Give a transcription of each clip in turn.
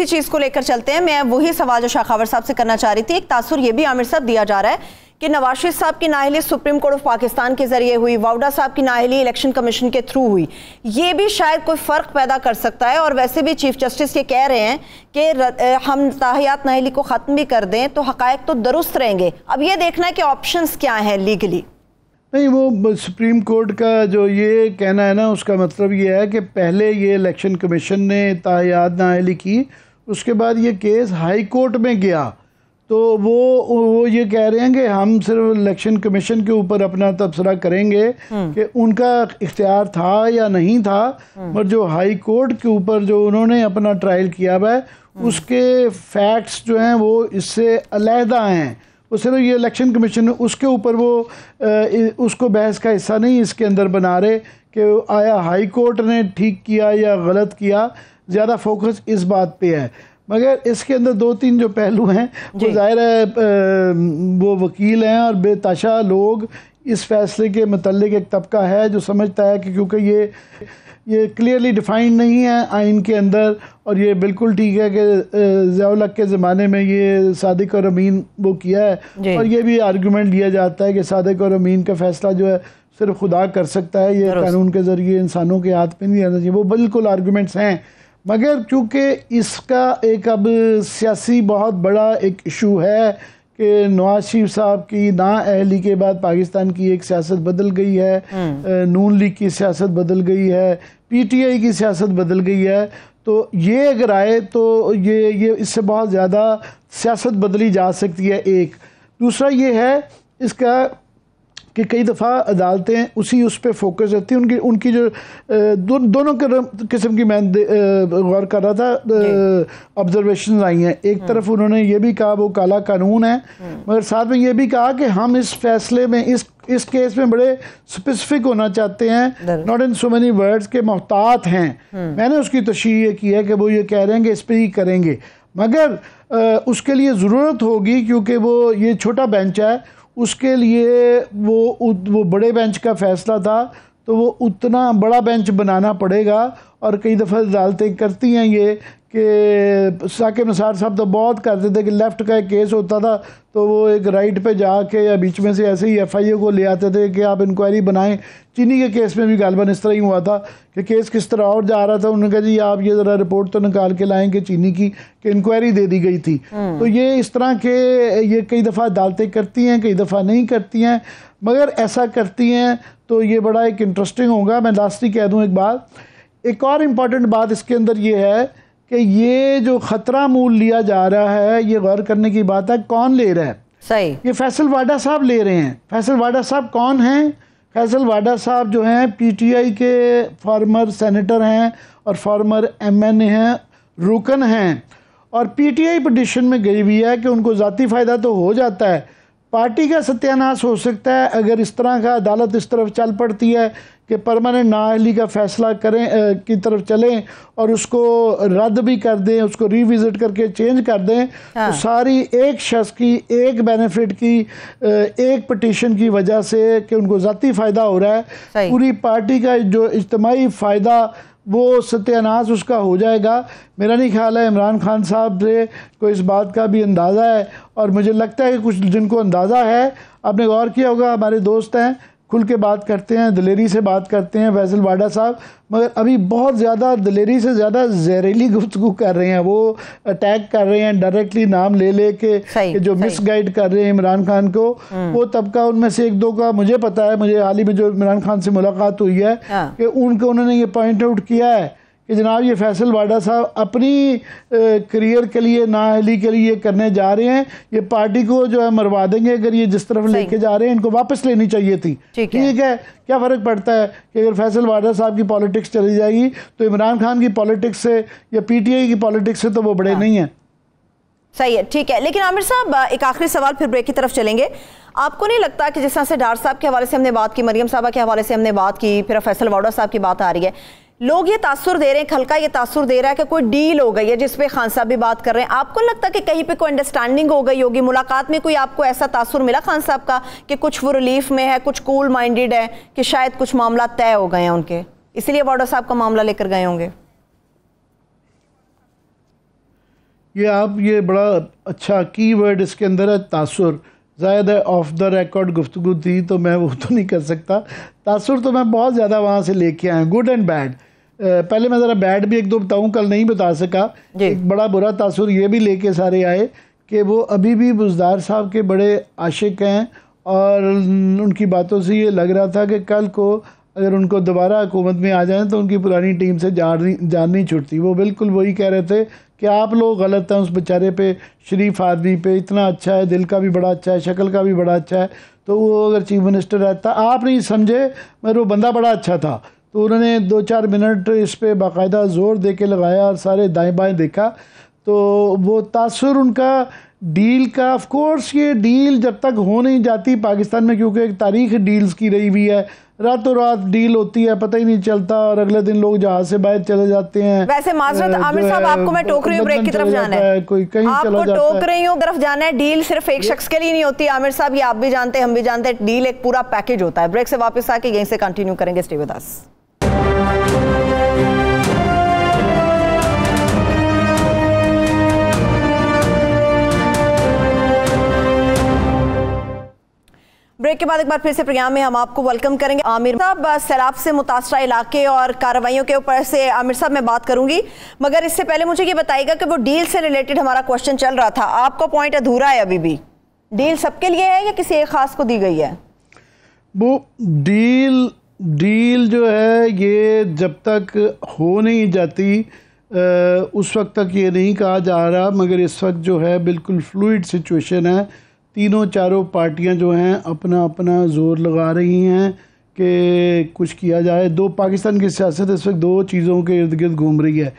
इसी चीज को लेकर चलते हैं मैं वही सवाल जो शाखावर साहब से करना चाह रही थी एक तासुर ये भी आमिर साहब दिया जा रहा है कि नवाज शरीफ साहब की नाहली सुप्रीम कोर्ट ऑफ पाकिस्तान के जरिए हुई वाउडा साहब की नाहली इलेक्शन कमीशन के थ्रू हुई ये भी शायद कोई फ़र्क पैदा कर सकता है और वैसे भी चीफ जस्टिस ये कह रहे हैं कि हम ताहियात नाहली को ख़त्म भी कर दें तो हक़ तो दुरुस्त रहेंगे अब ये देखना है कि ऑप्शन क्या है लीगली नहीं वो सुप्रीम कोर्ट का जो ये कहना है ना उसका मतलब ये है कि पहले ये इलेक्शन कमीशन ने ताहियात नाहली की उसके बाद ये केस हाई कोर्ट में गया तो वो वो ये कह रहे हैं कि हम सिर्फ इलेक्शन कमीशन के ऊपर अपना तबसरा करेंगे हम्म। कि उनका इख्तियार था या नहीं था हम्म। पर जो हाई कोर्ट के ऊपर जो उन्होंने अपना ट्रायल किया हुआ है हम्म। उसके फैक्ट्स जो हैं वो इससे अलहदा हैं वो सिर्फ ये इलेक्शन कमीशन उसके ऊपर वो उसको बहस का हिस्सा नहीं इसके अंदर बना रहे कि आया हाई कोर्ट ने ठीक किया या गलत किया ज़्यादा फोकस इस बात पे है मगर इसके अंदर दो तीन जो पहलू हैं वो जाहिर है वो वकील हैं और बेताशा लोग इस फैसले के मतलब एक तबका है जो समझता है कि क्योंकि ये ये क्लियरली डिफाइंड नहीं है आइन के अंदर और ये बिल्कुल ठीक है कि जयालक के ज़माने में ये सादिक और अमीन वो किया है और ये भी आर्गूमेंट लिया जाता है कि सादिक और अमीन का फ़ैसला जो है सिर्फ खुदा कर सकता है ये कानून के ज़रिए इंसानों के हाथ पे नहीं आना चाहिए वो बिल्कुल आर्गूमेंट्स हैं मगर चूँकि इसका एक अब सियासी बहुत बड़ा एक इशू है कि नवाज शरीफ साहब की ना अहली के बाद पाकिस्तान की एक सियासत बदल गई है हम्म। नून लीग की सियासत बदल गई है पीटीआई की सियासत बदल गई है तो ये अगर आए तो ये ये इससे बहुत ज़्यादा सियासत बदली जा सकती है एक दूसरा ये है इसका कि कई दफ़ा अदालतें उसी उस पर फोकस रहती हैं उनकी उनकी जो दो, दोनों किस्म की मैं गौर कर रहा था ऑब्जर्वेशन आई हैं एक तरफ हम्म। उन्होंने ये भी कहा वो काला कानून है हम्म। मगर साथ में ये भी कहा कि हम इस फैसले में इस इस केस में बड़े स्पेसिफिक होना चाहते हैं not in so many words के मोहतात हैं हम्म। मैंने उसकी तशी ये की है कि वो ये कह रहे हैं कि इस पर ही करेंगे मगर आ, उसके लिए ज़रूरत होगी क्योंकि वो ये छोटा बेंच है उसके लिए वो वो बड़े बेंच का फैसला था तो वो उतना बड़ा बेंच बनाना पड़ेगा और कई दफ़ा अदालतें करती हैं ये कि साकिब निसार साहब तो बहुत करते थे कि लेफ़्ट का एक केस होता था तो वो एक राइट पे जाके या बीच में से ऐसे ही एफआईए को ले आते थे कि आप इंक्वायरी बनाएं चीनी के केस में भी गालबन इस तरह ही हुआ था कि केस किस तरह और जा रहा था उन्होंने कहा जी आप ये ज़रा रिपोर्ट तो निकाल के लाएं कि चीनी की कि इंक्वायरी दे दी गई थी हम्म। तो ये इस तरह के ये कई दफ़ा अदालतें करती हैं कई दफ़ा नहीं करती हैं मगर ऐसा करती हैं तो ये बड़ा एक इंटरेस्टिंग होगा मैं लास्ट ही कह दूँ एक बात एक और इम्पॉर्टेंट बात इसके अंदर ये है कि ये जो ख़तरा मूल लिया जा रहा है ये गौर करने की बात है कौन ले रहा है सही ये फैसल वाडा साहब ले रहे हैं फैसल वाडा साहब कौन हैं फैसल वाडा साहब जो हैं पीटीआई के फॉर्मर सेनेटर हैं और फार्मर एमएनए हैं रुकन हैं और पीटीआई पटिशन में गई हुई है कि उनको ज़ाती फ़ायदा तो हो जाता है पार्टी का सत्यानाश हो सकता है अगर इस तरह का अदालत इस तरफ चल पड़ती है कि परमानेंट नाअहली का फैसला करें आ, की तरफ चलें और उसको रद्द भी कर दें उसको रिविज़िट करके चेंज कर दें तो हाँ। तो सारी एक शख्स की एक बेनिफिट की एक पटिशन की वजह से कि उनको ज़ाती फ़ायदा हो रहा है पूरी पार्टी का जो इज्तमाही फ़ायदा वो सत्यानाश उसका हो जाएगा मेरा नहीं ख्याल है इमरान खान साहब से को इस बात का भी अंदाज़ा है और मुझे लगता है कि कुछ जिनको अंदाज़ा है आपने गौर किया होगा हमारे दोस्त हैं खुल के बात करते हैं दलेरी से बात करते हैं फैसल वाडा साहब मगर अभी बहुत ज़्यादा दिलेरी से ज़्यादा जहरीली गुफ्तु कर रहे हैं वो अटैक कर रहे हैं डायरेक्टली नाम ले ले के, के जो मिस गाइड कर रहे हैं इमरान खान को हम्म। वो तबका उनमें से एक दो का मुझे पता है मुझे हाल ही में जो इमरान खान से मुलाकात हुई है हाँ। कि उनको उन्होंने ये पॉइंट आउट किया है कि जनाब ये फैसल वाडा साहब अपनी करियर के लिए नाअहली के लिए करने जा रहे हैं ये पार्टी को जो है मरवा देंगे अगर ये जिस तरफ लेके जा रहे हैं इनको वापस लेनी चाहिए थी ठीक है।, क्या फ़र्क पड़ता है कि अगर फैसल वाडा साहब की पॉलिटिक्स चली जाएगी तो इमरान खान की पॉलिटिक्स से या आई की पॉलिटिक्स से तो वो बड़े हाँ। नहीं हैं सही है ठीक है लेकिन आमिर साहब एक आखिरी सवाल फिर ब्रेक की तरफ चलेंगे आपको नहीं लगता कि जिस तरह से डार साहब के हवाले से हमने बात की मरियम साहबा के हवाले से हमने बात की फिर फैसल वाडा साहब की बात आ रही है लोग ये तासुर दे रहे हैं खलका ये तासुर दे रहा है कि कोई डील हो गई है जिसपे खान साहब भी बात कर रहे हैं आपको लगता है कि कहीं पे कोई अंडरस्टैंडिंग हो गई होगी मुलाकात में कोई आपको ऐसा तासुर मिला खान साहब का कि कुछ वो रिलीफ में है कुछ कूल माइंडेड है कि शायद कुछ मामला तय हो गए हैं उनके इसलिए वाडा साहब का मामला लेकर गए होंगे ये आप ये बड़ा अच्छा की वर्ड इसके अंदर है तासुर जायद है ऑफ द रिकॉर्ड गुफ्तु थी तो मैं वो तो नहीं कर सकता तासुर तो मैं बहुत ज़्यादा वहाँ से लेके आया गुड एंड बैड पहले मैं ज़रा बैड भी एक दो बताऊँ कल नहीं बता सका एक बड़ा बुरा तासुर ये भी लेके सारे आए कि वो अभी भी बुजदार साहब के बड़े आशिक हैं और उनकी बातों से ये लग रहा था कि कल को अगर उनको दोबारा हुकूमत में आ जाएं तो उनकी पुरानी टीम से जान जान नहीं छुटती वो बिल्कुल वही कह रहे थे कि आप लोग गलत हैं उस बेचारे पे शरीफ आदमी पे इतना अच्छा है दिल का भी बड़ा अच्छा है शक्ल का भी बड़ा अच्छा है तो वो अगर चीफ मिनिस्टर रहता आप नहीं समझे मगर वो बंदा बड़ा अच्छा था तो उन्होंने दो चार मिनट इस पर बाकायदा ज़ोर दे के लगाया और सारे दाएँ बाएँ देखा तो वो तासर उनका डील का ऑफ कोर्स ये डील जब तक हो नहीं जाती पाकिस्तान में क्योंकि एक तारीख डील्स की रही हुई है रातों रात डील होती है पता ही नहीं चलता और अगले दिन लोग जहाज से बाहर चले जाते हैं वैसे माजरत आमिर साहब आपको मैं टोक रही हूँ ब्रेक की तरफ जाना है कोई कहीं आपको टोक रही हूँ तरफ जाना है डील सिर्फ एक शख्स के लिए नहीं होती आमिर साहब ये आप भी जानते हैं हम भी जानते हैं डील एक पूरा पैकेज होता है ब्रेक से वापस आके यहीं से कंटिन्यू करेंगे स्टेविदास ब्रेक के बाद एक बार फिर से प्रोग्राम में हम आपको वेलकम करेंगे आमिर साहब सैलाब से मुतासर इलाके और कार्रवाइयों के ऊपर से आमिर साहब मैं बात करूंगी मगर इससे पहले मुझे ये बताएगा कि वो डील से रिलेटेड हमारा क्वेश्चन चल रहा था आपका पॉइंट अधूरा है अभी भी डील सबके लिए है या किसी एक खास को दी गई है वो डील डील जो है ये जब तक हो नहीं जाती आ, उस वक्त तक ये नहीं कहा जा रहा मगर इस वक्त जो है बिल्कुल फ्लूड सिचुएशन है तीनों चारों पार्टियां जो हैं अपना अपना जोर लगा रही हैं कि कुछ किया जाए दो पाकिस्तान की सियासत इस वक्त दो चीज़ों के इर्द गिर्द घूम रही है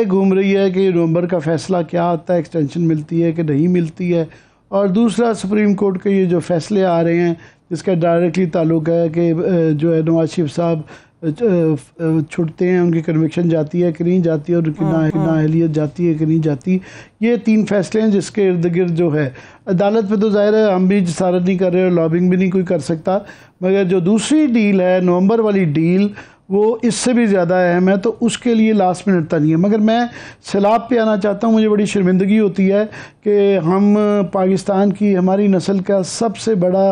एक घूम रही है कि नवंबर का फ़ैसला क्या आता है एक्सटेंशन मिलती है कि नहीं मिलती है और दूसरा सुप्रीम कोर्ट के ये जो फैसले आ रहे हैं जिसका डायरेक्टली ताल्लुक है कि जो है नवाज शरीफ साहब छुटते हैं उनकी कन्विक्शन जाती है कि नहीं जाती है और ना हाँ, हाँ। अहलीत जाती है कि नहीं जाती ये तीन फैसले हैं जिसके इर्द गिर्द जो है अदालत पर तो जाहिर है हम भी सारा नहीं कर रहे और लॉबिंग भी नहीं कोई कर सकता मगर जो दूसरी डील है नवंबर वाली डील वो इससे भी ज़्यादा अहम है तो उसके लिए लास्ट मिनट तक नहीं है मगर मैं सैलाब पे आना चाहता हूँ मुझे बड़ी शर्मिंदगी होती है कि हम पाकिस्तान की हमारी नस्ल का सबसे बड़ा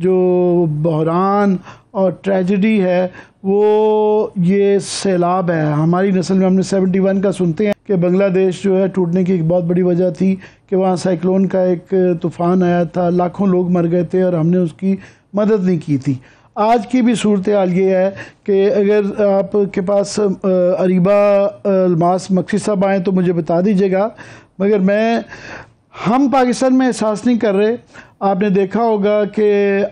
जो बहरान और ट्रेजडी है वो ये सैलाब है हमारी नस्ल में हमने 71 का सुनते हैं कि बांग्लादेश जो है टूटने की एक बहुत बड़ी वजह थी कि वहाँ साइक्लोन का एक तूफ़ान आया था लाखों लोग मर गए थे और हमने उसकी मदद नहीं की थी आज की भी सूरत हाल ये है कि अगर आपके पास अरीबा अलमास मक्सी साहब आएँ तो मुझे बता दीजिएगा मगर मैं हम पाकिस्तान में एहसास नहीं कर रहे आपने देखा होगा कि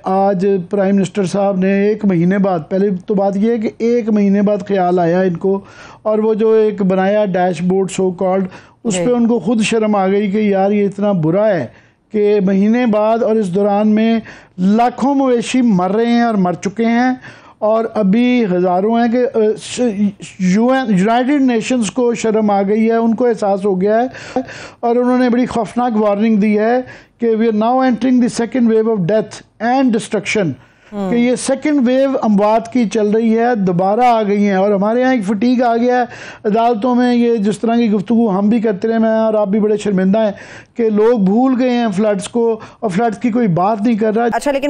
आज प्राइम मिनिस्टर साहब ने एक महीने बाद पहले तो बात यह है कि एक महीने बाद ख्याल आया इनको और वो जो एक बनाया डैशबोर्ड सो कॉल्ड उस पर उनको खुद शर्म आ गई कि यार ये इतना बुरा है कि महीने बाद और इस दौरान में लाखों मवेशी मर रहे हैं और मर चुके हैं और अभी हज़ारों हैं कि यूनाइटेड नेशंस को शर्म आ गई है उनको एहसास हो गया है और उन्होंने बड़ी खौफनाक वार्निंग दी है कि we are now entering the second wave of death and destruction कि ये सेकंड वेव अमवात की चल रही है दोबारा आ गई हैं और हमारे यहाँ एक फटीक आ गया है अदालतों में ये जिस तरह की गुफ्तु हम भी करते रहे हैं और आप भी बड़े शर्मिंदा हैं कि लोग भूल गए हैं फ्लड्स को और फ्लड्स की कोई बात नहीं कर रहा अच्छा लेकिन